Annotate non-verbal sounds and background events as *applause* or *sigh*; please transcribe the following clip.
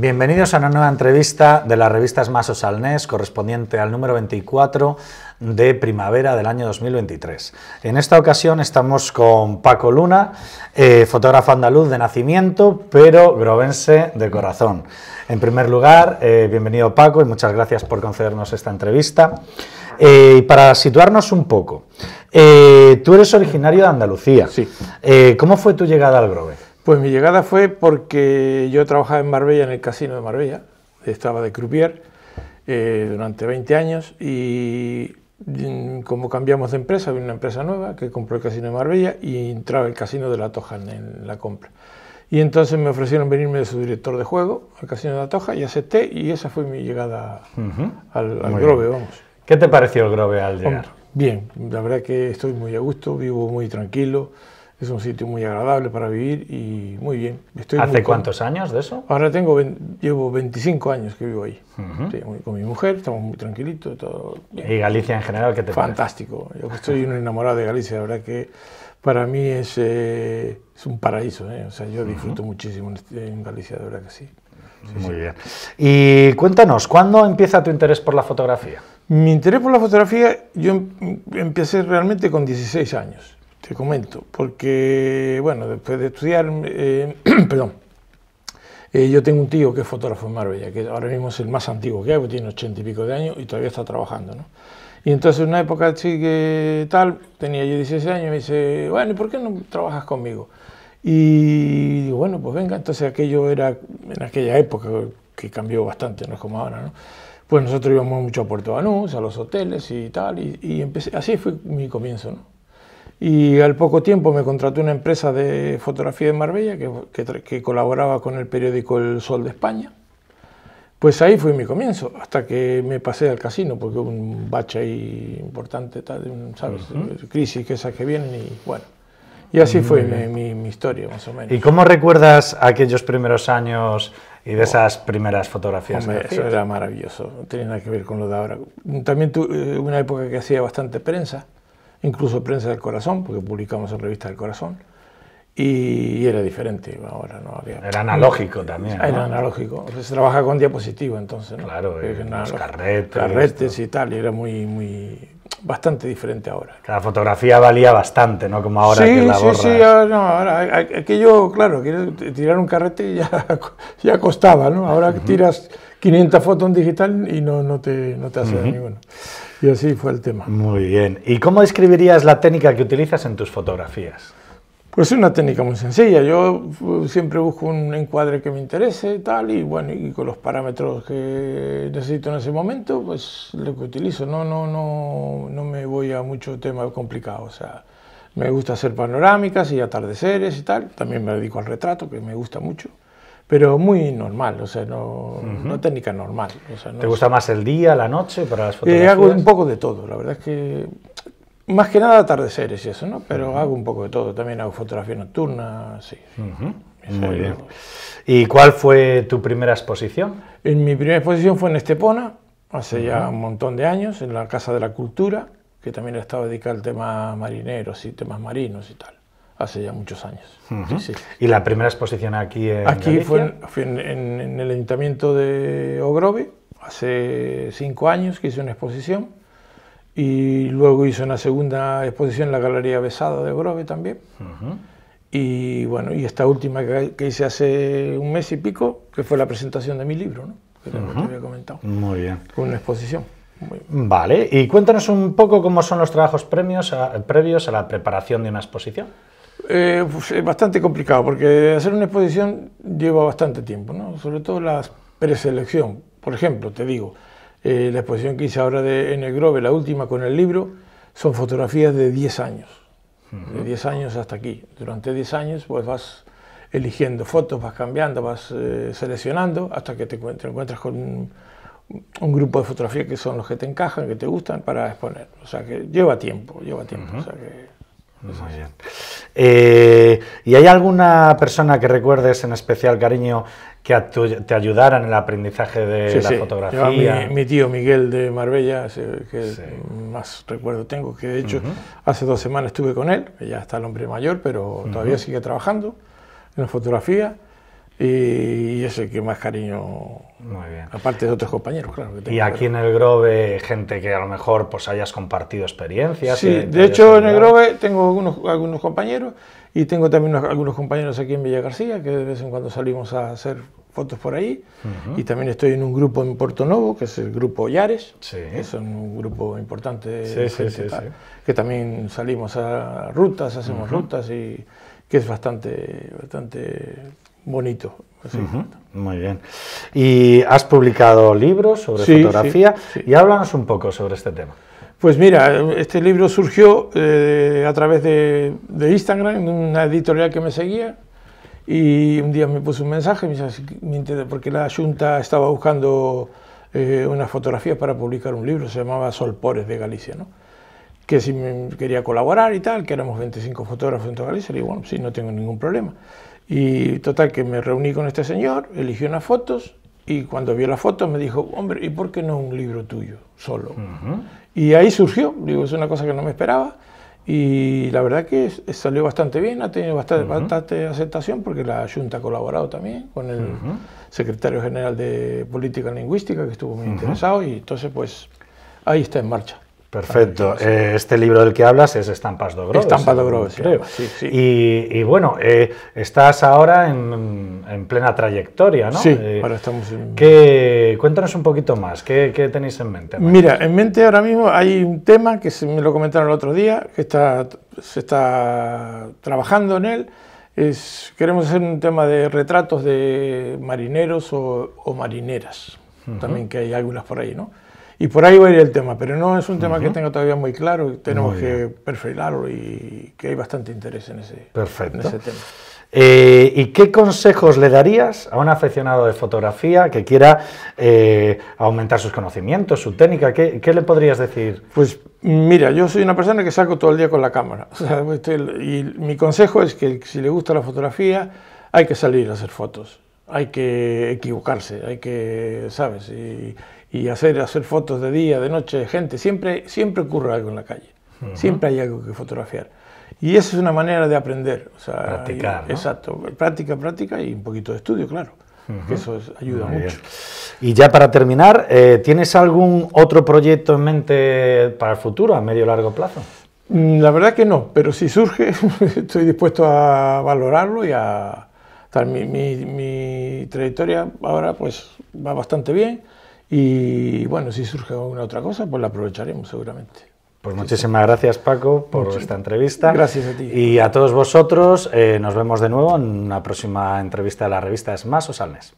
Bienvenidos a una nueva entrevista de las revistas Masos salnés correspondiente al número 24 de primavera del año 2023. En esta ocasión estamos con Paco Luna, eh, fotógrafo andaluz de nacimiento, pero grovense de corazón. En primer lugar, eh, bienvenido Paco y muchas gracias por concedernos esta entrevista. Eh, y para situarnos un poco, tú eres originario de Andalucía. Sí. ¿Cómo fue tu llegada al Grove? Pues mi llegada fue porque yo trabajaba en Marbella, en el casino de Marbella, estaba de croupier eh, durante 20 años y mm, como cambiamos de empresa, había una empresa nueva que compró el casino de Marbella y entraba el casino de La Toja en la compra. Y entonces me ofrecieron venirme de su director de juego al casino de La Toja y acepté y esa fue mi llegada al, Grove, vamos. ¿Qué te pareció el Grove al llegar? Bien, la verdad que estoy muy a gusto, vivo muy tranquilo. Es un sitio muy agradable para vivir y muy bien. ¿Hace cuántos años de eso? Ahora tengo, llevo 25 años que vivo ahí. con mi mujer, estamos muy tranquilitos. ¿Y Galicia en general qué te Fantástico. Yo estoy enamorado de Galicia, la verdad que para mí es, eh, un paraíso. Eh. yo disfruto muchísimo este, en Galicia, de verdad que sí. Muy bien. Y cuéntanos, ¿cuándo empieza tu interés por la fotografía? Mi interés por la fotografía, yo em, empecé realmente con 16 años. Te comento, porque, bueno, después de estudiar, eh, *clears throat* perdón, eh, yo tengo un tío que es fotógrafo en Marbella, que ahora mismo es el más antiguo que hay, tiene ochenta y pico de años y todavía está trabajando, ¿no? Y entonces en una época así que tal, tenía yo 16 años, y me dice, bueno, ¿y por qué no trabajas conmigo? Y digo, bueno, pues venga, entonces aquello era, en aquella época, que cambió bastante, no es como ahora, ¿no? Pues nosotros íbamos mucho a Puerto Banús, a los hoteles y tal, y, y empecé, así fue mi comienzo, ¿no? Y al poco tiempo me contrató una empresa de fotografía de Marbella que, colaboraba con el periódico El Sol de España. Pues ahí fue mi comienzo, hasta que me pasé al casino, porque hubo un bache importante, ¿sabes? Crisis que esas que vienen y bueno. Y así fue mi, historia, más o menos. ¿Y cómo recuerdas aquellos primeros años y de esas primeras fotografías? eso era maravilloso, no tenía nada que ver con lo de ahora. También tuve eh, una época que hacía bastante prensa incluso Prensa del Corazón, porque publicamos en Revista del Corazón, y, era diferente ahora. ¿no? Había, era analógico también. Era analógico, se trabaja con diapositivo entonces. Claro, los eh, carretes. Carretes y tal, y era muy, muy, bastante diferente ahora. La fotografía valía bastante, ¿no? Como ahora sí, que la Sí, sí, sí, ahora, aquello, claro, tirar un carrete ya, *laughs* ya costaba, ¿no? Ahora tiras 500 fotos en digital y no, no te, no te hace uh ninguna. Y así fue el tema. Muy bien. ¿Y cómo describirías la técnica que utilizas en tus fotografías? Pues es una técnica muy sencilla. Yo uh, siempre busco un encuadre que me interese y tal, y bueno, y con los parámetros que necesito en ese momento, pues lo que utilizo. No, no, no, no me voy a mucho tema complicado. O sea, me gusta hacer panorámicas y atardeceres y tal. También me dedico al retrato, que me gusta mucho pero muy normal, o sea, no, no técnica normal. ¿Te gusta más el día, la noche para las eh, fotografías? hago un poco de todo, la verdad es que más que nada atardeceres y eso, ¿no? Pero hago un poco de todo, también hago fotografía nocturna, sí. Muy bien. ¿Y cuál fue tu primera exposición? En mi primera exposición fue en Estepona, hace ya un montón de años, en la Casa de la Cultura, que también estaba dedicada al tema marineros y temas marinos y tal hace ya muchos años. sí, ¿Y la primera exposición aquí en Aquí fue, en, en, el Ayuntamiento de Ogrove, hace cinco años que hice una exposición, y luego hice una segunda exposición en la Galería Besada de Ogrove también, y bueno, y esta última que, hice hace un mes y pico, que fue la presentación de mi libro, ¿no? que, había comentado. Muy bien. Fue una exposición. Vale, y cuéntanos un poco cómo son los trabajos premios previos a la preparación de una exposición. Eh, pues, es bastante complicado porque hacer una exposición lleva bastante tiempo, ¿no? sobre todo la preselección. Por ejemplo, te digo, eh, la exposición que hice ahora de, en el Grove, la última con el libro, son fotografías de 10 años, de 10 años hasta aquí. Durante 10 años pues vas eligiendo fotos, vas cambiando, vas eh, seleccionando hasta que te encuentras, con un, grupo de fotografías que son los que te encajan, que te gustan para exponer. O sea que lleva tiempo, lleva tiempo. o sea que, eh, ¿Y hay alguna persona que recuerdes en especial cariño que te ayudara en el aprendizaje de la fotografía? Mi, tío Miguel de Marbella, que más recuerdo tengo, que de hecho hace dos semanas estuve con él, ya está el hombre mayor, pero todavía sigue trabajando en la fotografía y, y es el que más cariño muy bien. Aparte de otros compañeros, claro. y aquí en el Grove, gente que a lo mejor pues hayas compartido experiencias. Sí, de hecho en el Grove tengo algunos, algunos compañeros y tengo también algunos compañeros aquí en Villa García, que de vez en cuando salimos a hacer fotos por ahí. Y también estoy en un grupo en Puerto Novo, que es el grupo Yares, sí. es un grupo importante, que también salimos a rutas, hacemos rutas y que es bastante, bastante bonito. Muy bien. ¿Y has publicado libros sobre fotografía? Y háblanos un poco sobre este tema. Pues mira, este libro surgió eh, a través de, Instagram... Instagram, una editorial que me seguía, y un día me puso un mensaje, porque la Junta estaba buscando eh, ...una unas fotografías para publicar un libro, se llamaba Solpores de Galicia, ¿no? que si quería colaborar y tal, que éramos 25 fotógrafos en toda Galicia, le digo, bueno, sí, no tengo ningún problema. Y total, que me reuní con este señor, eligió unas fotos y cuando vio las fotos me dijo, hombre, ¿y por qué no un libro tuyo solo? Y ahí surgió, digo, es una cosa que no me esperaba y la verdad que salió bastante bien, ha tenido bastante, aceptación porque la Junta ha colaborado también con el secretario general de Política Lingüística que estuvo muy interesado y entonces pues ahí está en marcha. Perfecto. Eh, este libro del que hablas es Estampas de Groves, Estampas de creo. Y, bueno, eh, estás ahora en, plena trayectoria, ¿no? Sí, eh, ahora estamos en... cuéntanos un poquito más, ¿qué, tenéis en mente? Mira, en mente ahora mismo hay un tema que se me lo comentaron el otro día, que está, se está trabajando en él. Es, queremos hacer un tema de retratos de marineros o, marineras, también que hay algunas por ahí, ¿no? Y por ahí va a ir el tema, pero no es un tema que tengo todavía muy claro, tenemos que perfilarlo y que hay bastante interés en ese, En ese tema. Eh, ¿Y qué consejos le darías a un aficionado de fotografía que quiera eh, aumentar sus conocimientos, su técnica? ¿Qué, le podrías decir? Pues mira, yo soy una persona que saco todo el día con la cámara. *laughs* y mi consejo es que si le gusta la fotografía, hay que salir a hacer fotos hay que equivocarse, hay que, ¿sabes? Y, hacer, hacer fotos de día, de noche, de gente. Siempre, siempre ocurre algo en la calle. Siempre hay algo que fotografiar. Y esa es una manera de aprender. O Practicar. Exacto. Práctica, práctica y un poquito de estudio, claro. eso ayuda mucho. Y ya para terminar, eh, ¿tienes algún otro proyecto en mente para el futuro, a medio o largo plazo? Mm, la verdad que no, pero si surge, *laughs* estoy dispuesto a valorarlo y a, mi, mi, trayectoria ahora pues va bastante bien y bueno, si surge alguna otra cosa, pues la aprovecharemos seguramente. Pues muchísimas gracias Paco por esta entrevista. Gracias a ti. Y a todos vosotros, eh, nos vemos de nuevo en una próxima entrevista de la revista Es más o Salmes.